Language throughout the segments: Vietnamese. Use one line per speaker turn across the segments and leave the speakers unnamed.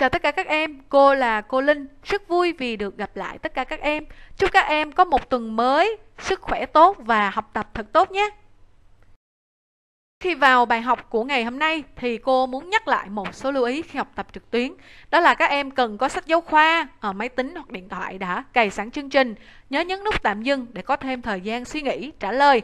Chào tất cả các em, cô là cô Linh, rất vui vì được gặp lại tất cả các em. Chúc các em có một tuần mới, sức khỏe tốt và học tập thật tốt nhé. Khi vào bài học của ngày hôm nay thì cô muốn nhắc lại một số lưu ý khi học tập trực tuyến. Đó là các em cần có sách giáo khoa ở ờ, máy tính hoặc điện thoại đã cài sẵn chương trình. Nhớ nhấn nút tạm dừng để có thêm thời gian suy nghĩ, trả lời,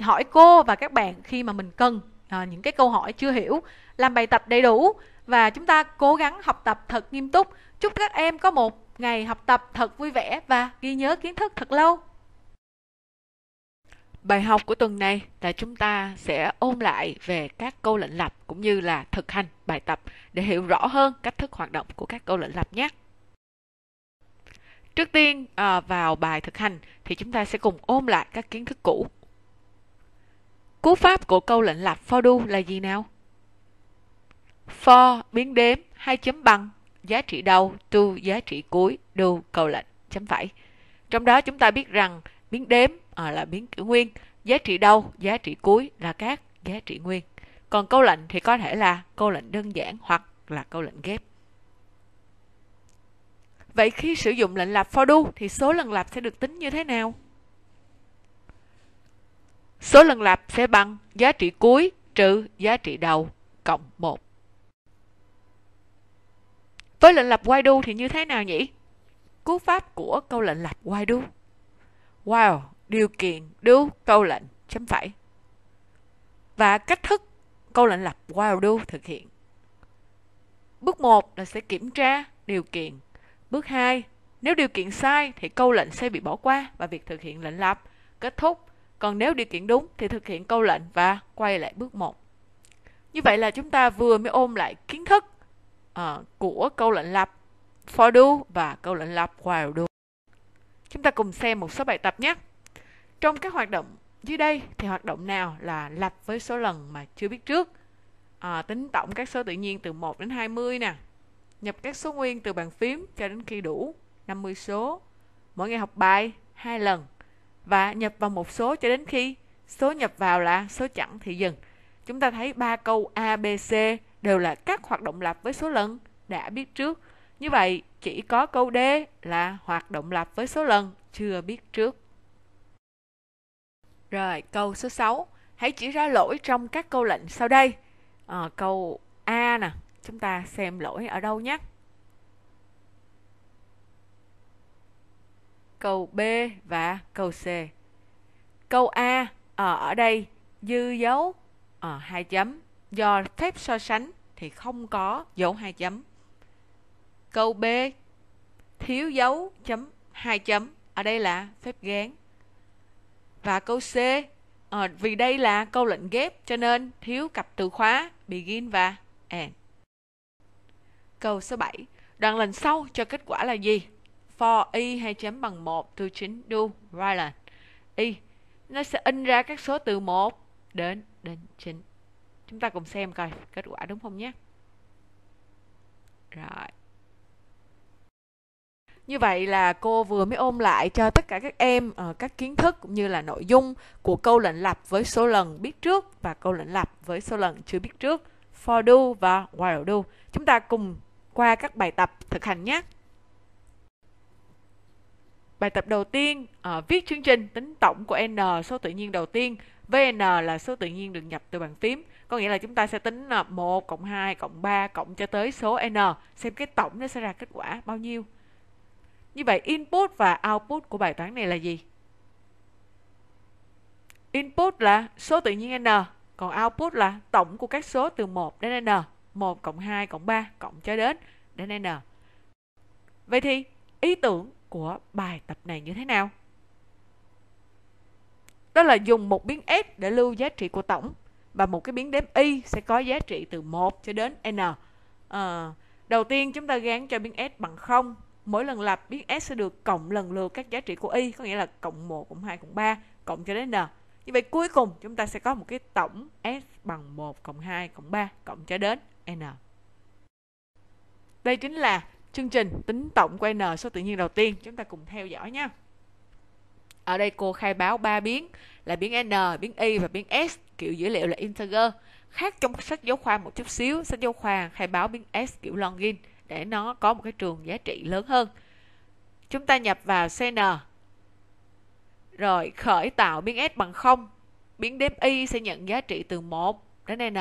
hỏi cô và các bạn khi mà mình cần ờ, những cái câu hỏi chưa hiểu, làm bài tập đầy đủ và chúng ta cố gắng học tập thật nghiêm túc. Chúc các em có một ngày học tập thật vui vẻ và ghi nhớ kiến thức thật lâu. Bài học của tuần này là chúng ta sẽ ôn lại về các câu lệnh lập cũng như là thực hành bài tập để hiểu rõ hơn cách thức hoạt động của các câu lệnh lập nhé. Trước tiên à, vào bài thực hành thì chúng ta sẽ cùng ôn lại các kiến thức cũ. Cú pháp của câu lệnh lập for do là gì nào? for biến đếm hai chấm bằng giá trị đầu to giá trị cuối do câu lệnh chấm phẩy trong đó chúng ta biết rằng biến đếm à, là biến kiểu nguyên giá trị đầu giá trị cuối là các giá trị nguyên còn câu lệnh thì có thể là câu lệnh đơn giản hoặc là câu lệnh ghép Vậy khi sử dụng lệnh lặp for do thì số lần lặp sẽ được tính như thế nào? Số lần lặp sẽ bằng giá trị cuối trừ giá trị đầu cộng 1. Với lệnh lập why do thì như thế nào nhỉ? Cú pháp của câu lệnh lập why do. Wow, điều kiện do câu lệnh chấm phải Và cách thức câu lệnh lập while do thực hiện. Bước 1 là sẽ kiểm tra điều kiện. Bước 2, nếu điều kiện sai thì câu lệnh sẽ bị bỏ qua và việc thực hiện lệnh lập kết thúc. Còn nếu điều kiện đúng thì thực hiện câu lệnh và quay lại bước 1. Như vậy là chúng ta vừa mới ôm lại kiến thức uh, của câu lệnh lập for do và câu lệnh lập while do. Chúng ta cùng xem một số bài tập nhé. Trong các hoạt động dưới đây thì hoạt động nào là lập với số lần mà chưa biết trước? À, tính tổng các số tự nhiên từ 1 đến 20 nè. Nhập các số nguyên từ bàn phím cho đến khi đủ 50 số. Mỗi ngày học bài 2 lần và nhập vào một số cho đến khi số nhập vào là số chẵn thì dừng. Chúng ta thấy ba câu A, B, C đều là các hoạt động lặp với số lần đã biết trước. Như vậy, chỉ có câu D là hoạt động lặp với số lần chưa biết trước. Rồi, câu số 6. Hãy chỉ ra lỗi trong các câu lệnh sau đây. À, câu A nè, chúng ta xem lỗi ở đâu nhé. Câu B và câu C. Câu A à, ở đây dư dấu à, ờ, 2 chấm do phép so sánh thì không có dấu hai chấm câu b thiếu dấu chấm hai chấm ở đây là phép gán và câu c à, vì đây là câu lệnh ghép cho nên thiếu cặp từ khóa begin và end câu số 7 đoạn lệnh sau cho kết quả là gì for y hai chấm bằng một từ chính do right line y nó sẽ in ra các số từ 1 đến đến 9 chúng ta cùng xem coi kết quả đúng không nhé rồi như vậy là cô vừa mới ôm lại cho tất cả các em uh, các kiến thức cũng như là nội dung của câu lệnh lập với số lần biết trước và câu lệnh lập với số lần chưa biết trước for do và while do chúng ta cùng qua các bài tập thực hành nhé bài tập đầu tiên uh, viết chương trình tính tổng của n số tự nhiên đầu tiên vn là số tự nhiên được nhập từ bàn phím có nghĩa là chúng ta sẽ tính 1 ờ, cộng 2 cộng 3 cộng cho tới số n xem cái tổng nó sẽ ra kết quả bao nhiêu như vậy input và output của bài toán này là gì input là số tự nhiên n còn output là tổng của các số từ 1 đến n 1 cộng 2 cộng 3 cộng cho đến đến n vậy thì ý tưởng của bài tập này như thế nào đó là dùng một biến s để lưu giá trị của tổng và một cái biến đếm y sẽ có giá trị từ 1 cho đến n. À, đầu tiên chúng ta gán cho biến s bằng 0. Mỗi lần lập biến s sẽ được cộng lần lượt các giá trị của y, có nghĩa là cộng 1, cộng 2, cộng 3, cộng cho đến n. Như vậy cuối cùng chúng ta sẽ có một cái tổng s bằng 1, cộng 2, cộng 3, cộng cho đến n. Đây chính là chương trình tính tổng của n số tự nhiên đầu tiên. Chúng ta cùng theo dõi nha. Ở đây cô khai báo ba biến là biến n, biến y và biến s kiểu dữ liệu là integer khác trong sách giáo khoa một chút xíu sách giáo khoa khai báo biến s kiểu longin để nó có một cái trường giá trị lớn hơn chúng ta nhập vào cn rồi khởi tạo biến s bằng 0 biến đếm y sẽ nhận giá trị từ 1 đến n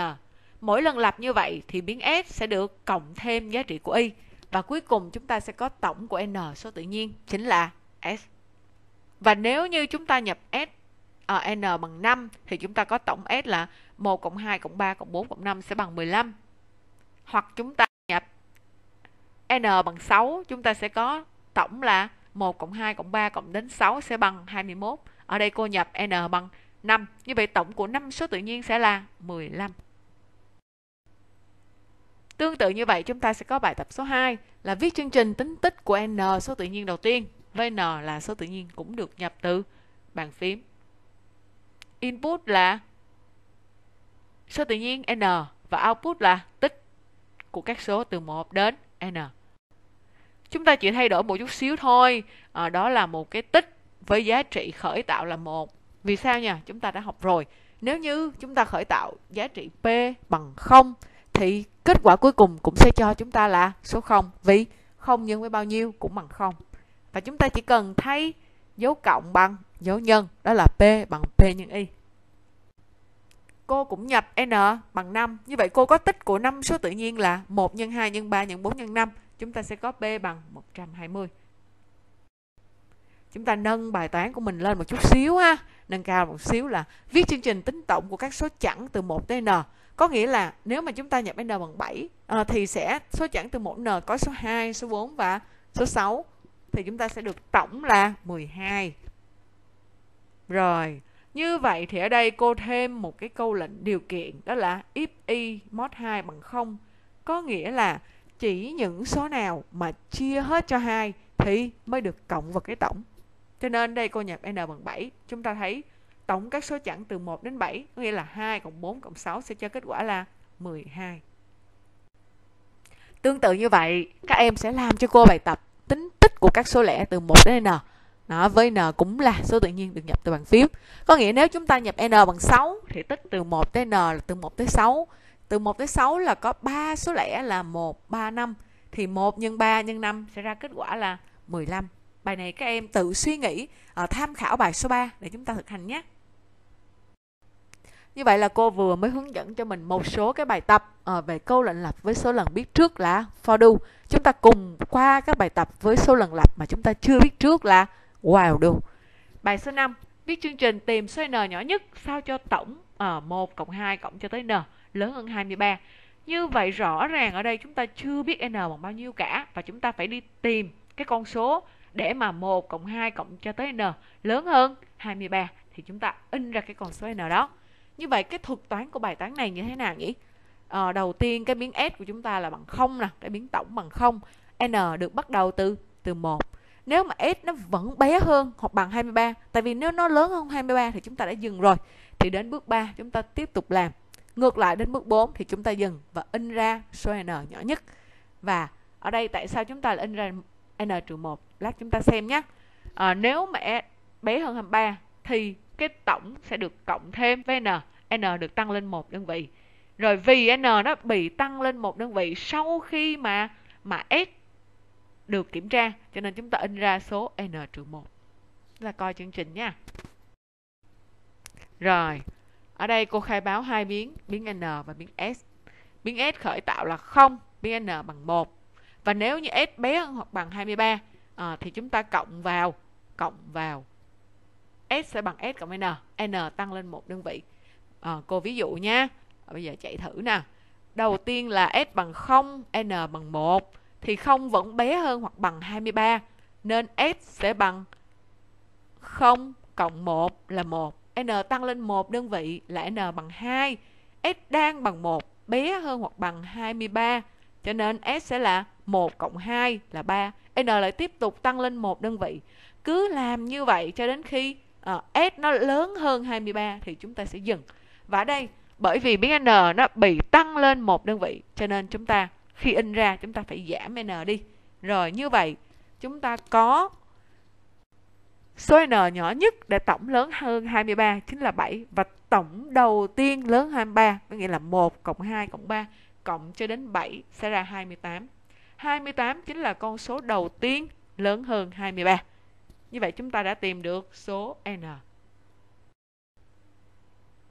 mỗi lần lặp như vậy thì biến s sẽ được cộng thêm giá trị của y và cuối cùng chúng ta sẽ có tổng của n số tự nhiên chính là s và nếu như chúng ta nhập s à, n bằng 5 thì chúng ta có tổng S là 1 cộng 2 cộng 3 cộng 4 cộng 5 sẽ bằng 15. Hoặc chúng ta nhập n bằng 6 chúng ta sẽ có tổng là 1 cộng 2 cộng 3 cộng đến 6 sẽ bằng 21. Ở đây cô nhập n bằng 5. Như vậy tổng của 5 số tự nhiên sẽ là 15. Tương tự như vậy chúng ta sẽ có bài tập số 2 là viết chương trình tính tích của n số tự nhiên đầu tiên với n là số tự nhiên cũng được nhập từ bàn phím input là số tự nhiên n và output là tích của các số từ 1 đến n. Chúng ta chỉ thay đổi một chút xíu thôi, à, đó là một cái tích với giá trị khởi tạo là một. Vì sao nha? Chúng ta đã học rồi. Nếu như chúng ta khởi tạo giá trị p bằng 0 thì kết quả cuối cùng cũng sẽ cho chúng ta là số 0 vì 0 nhân với bao nhiêu cũng bằng 0. Và chúng ta chỉ cần thay dấu cộng bằng dấu nhân đó là p bằng p nhân y cô cũng nhập n bằng 5 như vậy cô có tích của 5 số tự nhiên là 1 nhân 2 nhân 3 nhân 4 nhân 5 chúng ta sẽ có p bằng 120 chúng ta nâng bài toán của mình lên một chút xíu ha nâng cao một xíu là viết chương trình tính tổng của các số chẵn từ 1 tới n có nghĩa là nếu mà chúng ta nhập n bằng 7 ờ, thì sẽ số chẵn từ 1 n có số 2 số 4 và số 6 thì chúng ta sẽ được tổng là 12 rồi, như vậy thì ở đây cô thêm một cái câu lệnh điều kiện đó là if y mod 2 bằng 0 có nghĩa là chỉ những số nào mà chia hết cho 2 thì mới được cộng vào cái tổng. Cho nên đây cô nhập n bằng 7, chúng ta thấy tổng các số chẵn từ 1 đến 7, nghĩa là 2 cộng 4 cộng 6 sẽ cho kết quả là 12. Tương tự như vậy, các em sẽ làm cho cô bài tập tính tích của các số lẻ từ 1 đến n đó, với n cũng là số tự nhiên được nhập từ bàn phím có nghĩa nếu chúng ta nhập n bằng 6 thì tích từ 1 tới n là từ 1 tới 6 từ 1 tới 6 là có 3 số lẻ là 1, 3, 5 thì 1 nhân 3 nhân 5 sẽ ra kết quả là 15 bài này các em tự suy nghĩ ờ, tham khảo bài số 3 để chúng ta thực hành nhé như vậy là cô vừa mới hướng dẫn cho mình một số cái bài tập ờ, về câu lệnh lập với số lần biết trước là for do. Chúng ta cùng qua các bài tập với số lần lập mà chúng ta chưa biết trước là wow Đúng. bài số 5 viết chương trình tìm số n nhỏ nhất sao cho tổng à, ờ, 1 cộng 2 cộng cho tới n lớn hơn 23 như vậy rõ ràng ở đây chúng ta chưa biết n bằng bao nhiêu cả và chúng ta phải đi tìm cái con số để mà 1 cộng 2 cộng cho tới n lớn hơn 23 thì chúng ta in ra cái con số n đó. Như vậy cái thuật toán của bài toán này như thế nào nhỉ? À, đầu tiên cái biến S của chúng ta là bằng 0 nè, cái biến tổng bằng 0. N được bắt đầu từ từ 1 nếu mà S nó vẫn bé hơn hoặc bằng 23 tại vì nếu nó lớn hơn 23 thì chúng ta đã dừng rồi thì đến bước 3 chúng ta tiếp tục làm ngược lại đến bước 4 thì chúng ta dừng và in ra số n nhỏ nhất và ở đây tại sao chúng ta lại in ra n trừ 1 lát chúng ta xem nhé à, nếu mà S bé hơn 23 thì cái tổng sẽ được cộng thêm với n n được tăng lên một đơn vị rồi vì n nó bị tăng lên một đơn vị sau khi mà mà s được kiểm tra cho nên chúng ta in ra số n-1 trừ là coi chương trình nha rồi ở đây cô khai báo hai biến biến n và biến s biến s khởi tạo là 0 biến n bằng 1 và nếu như s bé hơn hoặc bằng 23 à, ờ, thì chúng ta cộng vào cộng vào s sẽ bằng s cộng n n tăng lên một đơn vị à, cô ví dụ nha bây giờ chạy thử nè đầu tiên là s bằng 0 n bằng 1 thì không vẫn bé hơn hoặc bằng 23 nên S sẽ bằng 0 cộng 1 là 1. N tăng lên 1 đơn vị là N bằng 2. S đang bằng 1 bé hơn hoặc bằng 23 cho nên S sẽ là 1 cộng 2 là 3. N lại tiếp tục tăng lên 1 đơn vị. Cứ làm như vậy cho đến khi uh, ờ, S nó lớn hơn 23 thì chúng ta sẽ dừng. Và ở đây bởi vì biến N nó bị tăng lên một đơn vị cho nên chúng ta khi in ra chúng ta phải giảm n đi rồi như vậy chúng ta có số n nhỏ nhất để tổng lớn hơn 23 chính là 7 và tổng đầu tiên lớn 23 có nghĩa là 1 cộng 2 cộng 3 cộng cho đến 7 sẽ ra 28. 28 chính là con số đầu tiên lớn hơn 23. Như vậy chúng ta đã tìm được số n.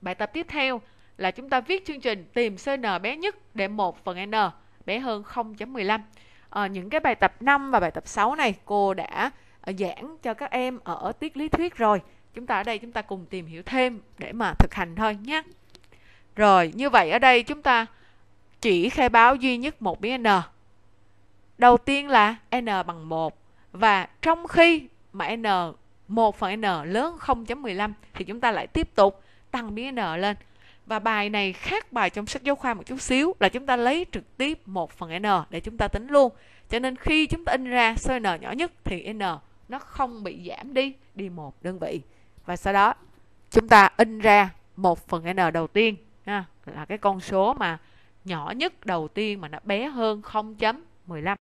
Bài tập tiếp theo là chúng ta viết chương trình tìm số n bé nhất để 1 phần n bé hơn 0.15 à, ờ, những cái bài tập 5 và bài tập 6 này cô đã ờ, giảng cho các em ở tiết lý thuyết rồi chúng ta ở đây chúng ta cùng tìm hiểu thêm để mà thực hành thôi nhé rồi như vậy ở đây chúng ta chỉ khai báo duy nhất một biến n đầu tiên là n bằng 1 và trong khi mà n 1 phần n lớn 0.15 thì chúng ta lại tiếp tục tăng biến n lên và bài này khác bài trong sách giáo khoa một chút xíu là chúng ta lấy trực tiếp 1 phần n để chúng ta tính luôn cho nên khi chúng ta in ra số n nhỏ nhất thì n nó không bị giảm đi đi một đơn vị và sau đó chúng ta in ra 1 phần n đầu tiên ha, là cái con số mà nhỏ nhất đầu tiên mà nó bé hơn 0.15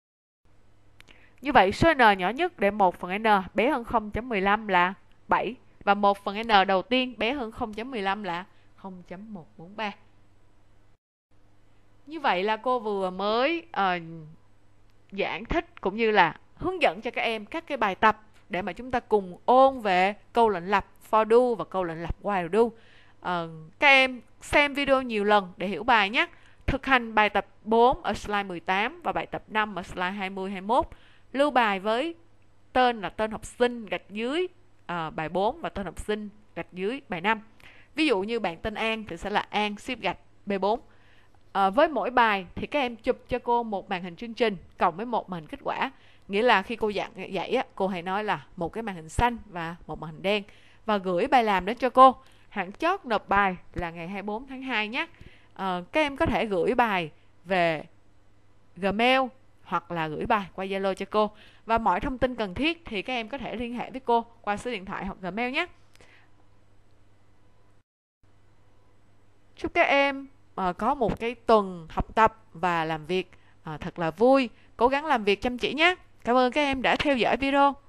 như vậy số n nhỏ nhất để 1 phần n bé hơn 0.15 là 7 và 1 phần n đầu tiên bé hơn 0.15 là 0,143 như vậy là cô vừa mới uh, giảng thích cũng như là hướng dẫn cho các em các cái bài tập để mà chúng ta cùng ôn về câu lệnh lập for do và câu lệnh lập while do. Uh, các em xem video nhiều lần để hiểu bài nhé. Thực hành bài tập 4 ở slide 18 và bài tập 5 ở slide 20 21. Lưu bài với tên là tên học sinh gạch dưới uh, bài 4 và tên học sinh gạch dưới bài 5 ví dụ như bạn tên an thì sẽ là an xuyên gạch b 4 à, ờ, với mỗi bài thì các em chụp cho cô một màn hình chương trình cộng với một màn hình kết quả nghĩa là khi cô dạy dạy á, cô hãy nói là một cái màn hình xanh và một màn hình đen và gửi bài làm đến cho cô hạn chót nộp bài là ngày 24 tháng 2 nhé à, các em có thể gửi bài về Gmail hoặc là gửi bài qua Zalo cho cô và mọi thông tin cần thiết thì các em có thể liên hệ với cô qua số điện thoại hoặc Gmail nhé chúc các em à, có một cái tuần học tập và làm việc à, thật là vui cố gắng làm việc chăm chỉ nhé cảm ơn các em đã theo dõi video